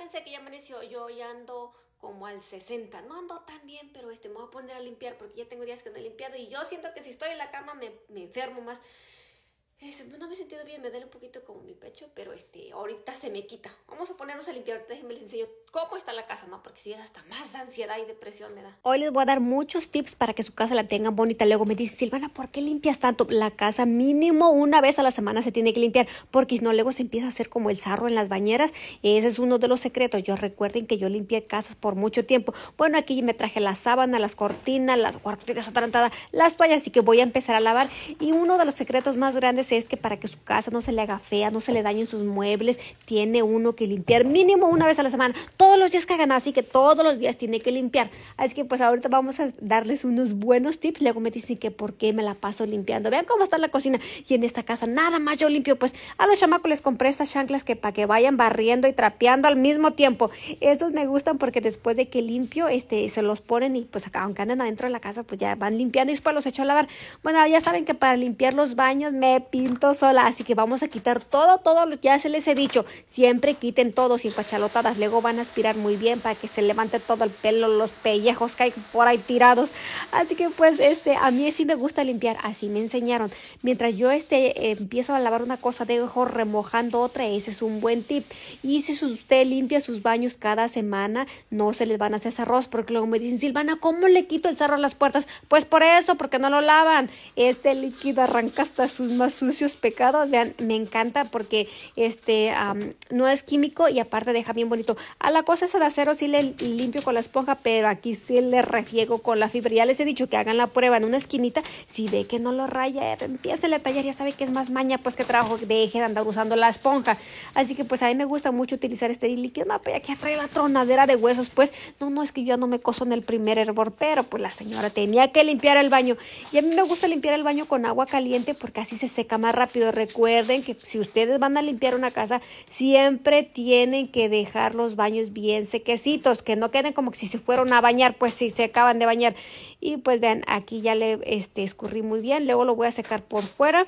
pensé que ya amaneció, yo ya ando como al 60. No ando tan bien, pero este, me voy a poner a limpiar porque ya tengo días que no he limpiado y yo siento que si estoy en la cama me, me enfermo más no me he sentido bien, me da un poquito como mi pecho, pero este, ahorita se me quita. Vamos a ponernos a limpiar, déjenme les enseño cómo está la casa, ¿no? Porque si bien hasta más ansiedad y depresión me da. Hoy les voy a dar muchos tips para que su casa la tengan bonita. Luego me dice, Silvana, ¿por qué limpias tanto? La casa mínimo una vez a la semana se tiene que limpiar, porque si no, luego se empieza a hacer como el sarro en las bañeras. Ese es uno de los secretos. Yo recuerden que yo limpié casas por mucho tiempo. Bueno, aquí me traje la sábana, las cortinas, las cortinas atarantadas las toallas, así que voy a empezar a lavar. Y uno de los secretos más grandes es que para que su casa no se le haga fea, no se le dañen sus muebles, tiene uno que limpiar mínimo una vez a la semana. Todos los días cagan así que todos los días tiene que limpiar. Así ah, que pues ahorita vamos a darles unos buenos tips. Luego me dicen que por qué me la paso limpiando. Vean cómo está la cocina. Y en esta casa nada más yo limpio. Pues a los chamacos les compré estas chanclas que para que vayan barriendo y trapeando al mismo tiempo. Estos me gustan porque después de que limpio, este, se los ponen y pues aunque anden adentro de la casa, pues ya van limpiando y después los echo a lavar. Bueno, ya saben que para limpiar los baños me pinto sola, así que vamos a quitar todo, todo, ya se les he dicho, siempre quiten todo sin pachalotadas, luego van a aspirar muy bien para que se levante todo el pelo, los pellejos que hay por ahí tirados, así que pues este, a mí sí me gusta limpiar, así me enseñaron, mientras yo este, empiezo a lavar una cosa, dejo remojando otra, ese es un buen tip, y si usted limpia sus baños cada semana, no se les van a hacer cerros, porque luego me dicen, Silvana, ¿cómo le quito el cerro a las puertas? Pues por eso, porque no lo lavan, este líquido arranca hasta sus más sucios pecados. Vean, me encanta porque este no es químico y aparte deja bien bonito. A la cosa esa de acero sí le limpio con la esponja, pero aquí sí le refiego con la fibra. Ya les he dicho que hagan la prueba en una esquinita. Si ve que no lo raya, empiece a tallar. Ya sabe que es más maña, pues que trabajo deje de andar usando la esponja. Así que pues a mí me gusta mucho utilizar este líquido. No, pero aquí trae la tronadera de huesos. Pues no, no, es que yo no me coso en el primer hervor, pero pues la señora tenía que limpiar el baño. Y a mí me gusta limpiar el baño con agua caliente porque así se seca más rápido. Recuerden que si ustedes van a limpiar una casa, siempre tienen que dejar los baños bien sequecitos, que no queden como si se fueron a bañar, pues si se acaban de bañar. Y pues vean, aquí ya le este, escurrí muy bien, luego lo voy a secar por fuera.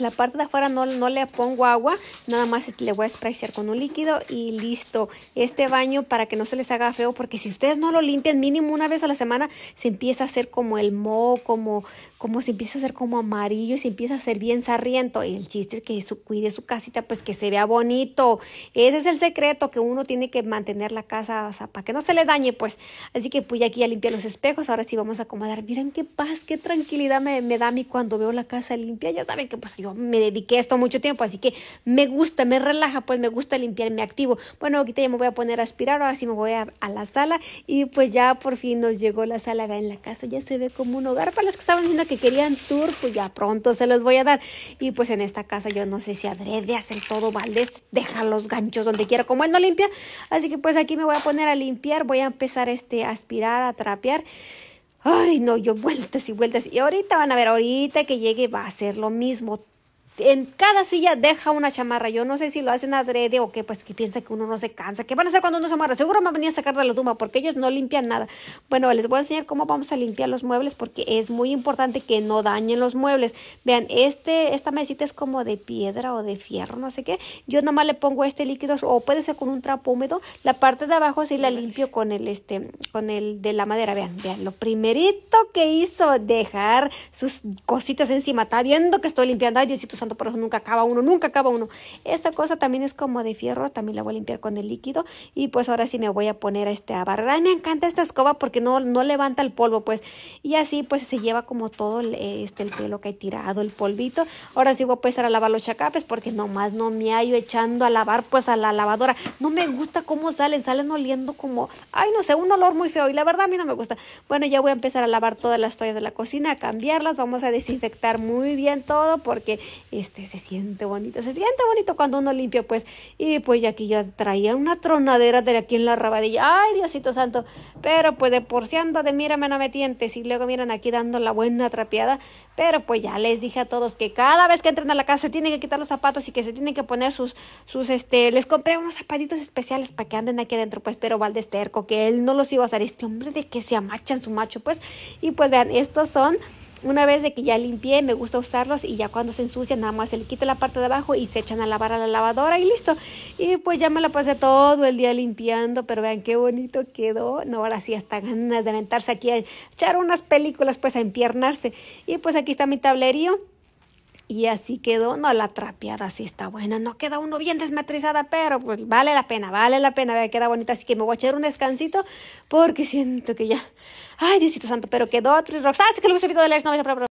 La parte de afuera no, no, le pongo agua, nada más este, le voy a sprayar con un líquido y listo. Este baño para que no se les haga feo, porque si ustedes no lo limpian mínimo una vez a la semana, se empieza a hacer como el moho, como, como se empieza a hacer como amarillo, se empieza a hacer bien sarriento. Y el chiste es que su, cuide su casita, pues que se vea bonito. Ese es el secreto, que uno tiene que mantener la casa, o sea, para que no se le dañe, pues. Así que pues aquí ya limpié los espejos, ahora sí vamos a acomodar. Miren qué paz, qué tranquilidad me, me da a mí cuando veo la casa limpia. Ya saben que pues yo me dediqué esto mucho tiempo, así que me gusta, me relaja, pues me gusta limpiar, me activo. Bueno, ahorita ya me voy a poner a aspirar, ahora sí me voy a, la sala y pues ya por fin nos llegó la sala, en la casa, ya se ve como un hogar para los que estaban diciendo que querían turco pues ya pronto se los voy a dar. Y pues en esta casa yo no sé si adrede, hacer todo Valdés, deja los ganchos donde quiera, como él no limpia, así que pues aquí me voy a poner a limpiar, voy a empezar este, a aspirar, a trapear. Ay, no, yo vueltas y vueltas. Y ahorita van a ver, ahorita que llegue va a ser lo mismo en cada silla deja una chamarra. Yo no sé si lo hacen adrede o qué, pues que piensa que uno no se cansa. ¿Qué van a hacer cuando uno se amarra? Seguro me van a sacar de la tumba porque ellos no limpian nada. Bueno, les voy a enseñar cómo vamos a limpiar los muebles porque es muy importante que no dañen los muebles. Vean, este, esta mesita es como de piedra o de fierro, no sé qué. Yo nomás le pongo este líquido o puede ser con un trapo húmedo. La parte de abajo sí la limpio con el, este, con el de la madera. Vean, vean, lo primerito que hizo dejar sus cositas encima. Está viendo que estoy limpiando. Ay, Diosito Santo por eso nunca acaba uno, nunca acaba uno. Esta cosa también es como de fierro, también la voy a limpiar con el líquido y pues ahora sí me voy a poner a este a barrer. Ay, me encanta esta escoba porque no, no levanta el polvo, pues. Y así pues se lleva como todo el, este, el pelo que he tirado, el polvito. Ahora sí voy a empezar a lavar los chacapes porque nomás no me hallo echando a lavar pues a la lavadora. No me gusta cómo salen, salen oliendo como, ay no sé, un olor muy feo y la verdad a mí no me gusta. Bueno, ya voy a empezar a lavar todas las toallas de la cocina, a cambiarlas, vamos a desinfectar muy bien todo porque este, se siente bonito, se siente bonito cuando uno limpia, pues, y pues ya aquí ya traía una tronadera de aquí en la rabadilla, ay Diosito Santo, pero pues de por si anda de mírame no me tientes y luego miran aquí dando la buena trapeada, pero pues ya les dije a todos que cada vez que entren a la casa se tienen que quitar los zapatos y que se tienen que poner sus, sus, este, les compré unos zapatitos especiales para que anden aquí adentro, pues, pero Valdesterco, que él no los iba a usar, este hombre de que se en su macho, pues, y pues vean, estos son una vez de que ya limpié, me gusta usarlos y ya cuando se ensucian, nada más se le quita la parte de abajo y se echan a lavar a la lavadora y listo. Y pues ya me la pasé todo el día limpiando, pero vean qué bonito quedó. No, ahora sí hasta ganas de aventarse aquí a echar unas películas, pues a empiernarse. Y pues aquí está mi tablerío. Y así quedó, no, la trapeada sí está buena, no queda uno bien desmatrizada, pero pues vale la pena, vale la pena, queda bonita, así que me voy a echar un descansito porque siento que ya, ay Diosito Santo, pero quedó, rocks así ah, que lo de la no